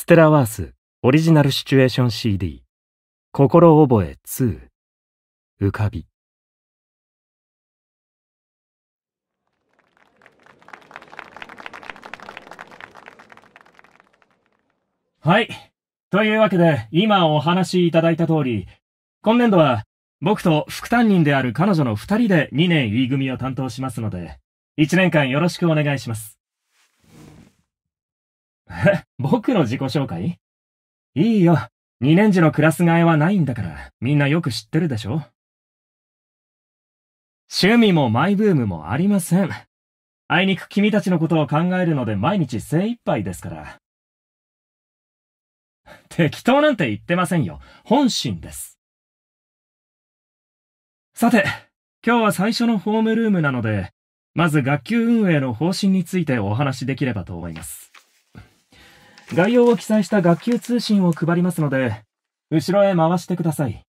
ステラワースオリジナルシチュエーション CD 心覚え2浮かびはい。というわけで、今お話しいただいた通り、今年度は僕と副担任である彼女の二人で2年 E 組を担当しますので、1年間よろしくお願いします。僕の自己紹介いいよ。2年次のクラス替えはないんだから、みんなよく知ってるでしょ趣味もマイブームもありません。あいにく君たちのことを考えるので毎日精一杯ですから。適当なんて言ってませんよ。本心です。さて、今日は最初のホームルームなので、まず学級運営の方針についてお話しできればと思います。概要を記載した学級通信を配りますので、後ろへ回してください。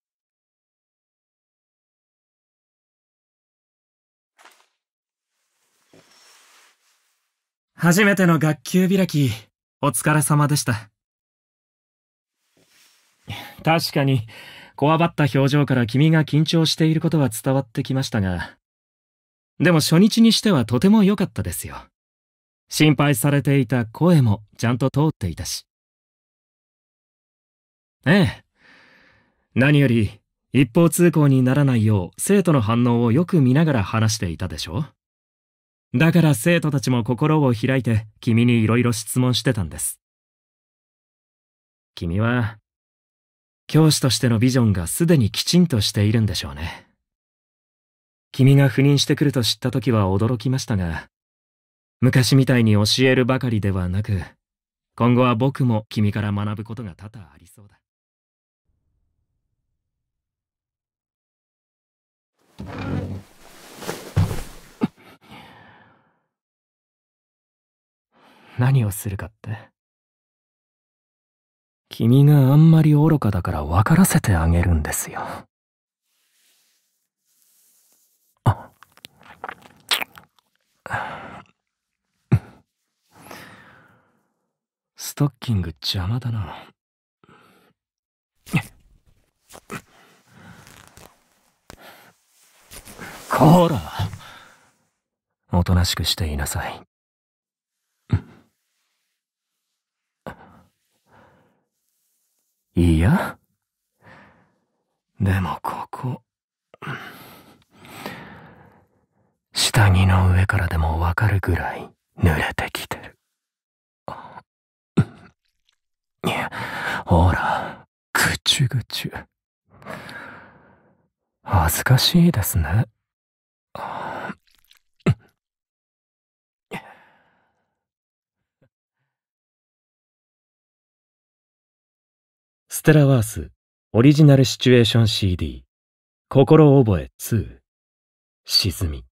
初めての学級開き、お疲れ様でした。確かに、こわばった表情から君が緊張していることは伝わってきましたが、でも初日にしてはとても良かったですよ。心配されていた声もちゃんと通っていたし。ええ。何より、一方通行にならないよう生徒の反応をよく見ながら話していたでしょだから生徒たちも心を開いて君に色々質問してたんです。君は、教師としてのビジョンがすでにきちんとしているんでしょうね。君が赴任してくると知った時は驚きましたが、昔みたいに教えるばかりではなく、今後は僕も君から学ぶことが多々ありそうだ。何をするかって。君があんまり愚かだから分からせてあげるんですよ。あ。ストッキング邪魔だな。こらおとなしくしていなさい。いやでもここ。下着の上からでもわかるぐらい濡れてきて。ほら、ぐちゅぐちゅ。恥ずかしいですね。ステラワースオリジナルシチュエーション CD 心覚え2沈み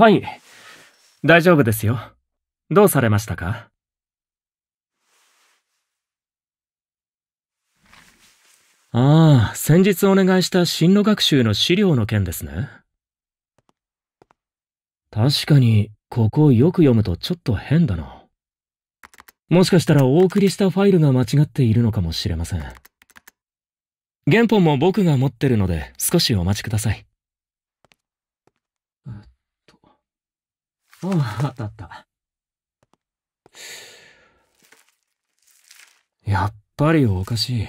はい。大丈夫ですよ。どうされましたかああ、先日お願いした進路学習の資料の件ですね。確かに、ここをよく読むとちょっと変だな。もしかしたらお送りしたファイルが間違っているのかもしれません。原本も僕が持ってるので少しお待ちください。おあったあった。やっぱりおかしい。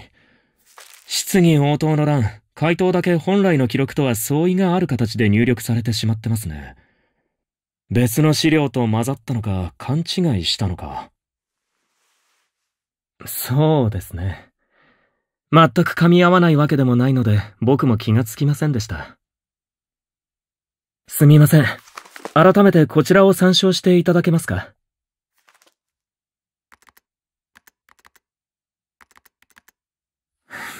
質疑応答の欄、回答だけ本来の記録とは相違がある形で入力されてしまってますね。別の資料と混ざったのか、勘違いしたのか。そうですね。全く噛み合わないわけでもないので、僕も気がつきませんでした。すみません。改めてこちらを参照していただけますか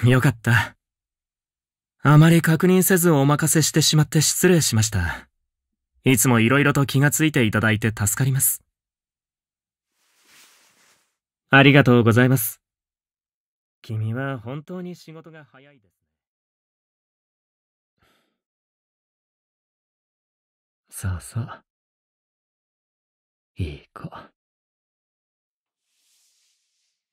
よかった。あまり確認せずお任せしてしまって失礼しました。いつも色々と気がついていただいて助かります。ありがとうございます。君は本当に仕事が早いです。さあさあ。いい子。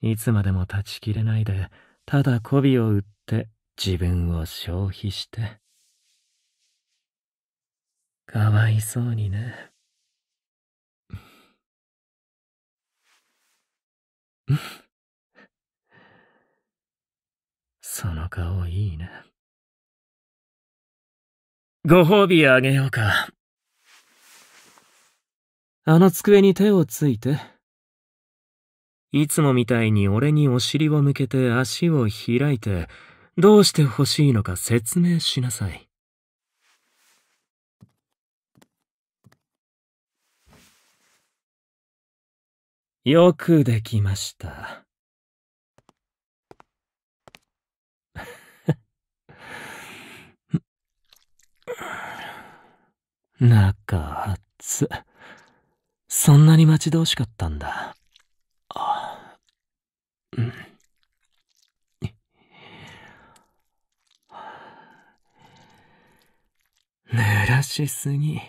いつまでも断ち切れないで、ただ媚びを売って自分を消費して。かわいそうにね。その顔いいね。ご褒美あげようか。あの机に手をついて。いつもみたいに俺にお尻を向けて足を開いて、どうして欲しいのか説明しなさい。よくできました。中初。そんなに待ち遠しかったんだ。ああ。うん。濡らしすぎ。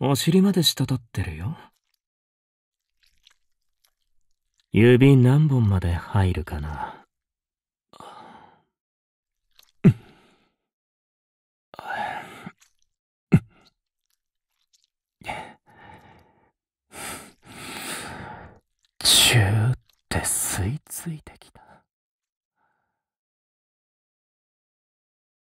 お尻まで滴ってるよ。指何本まで入るかな。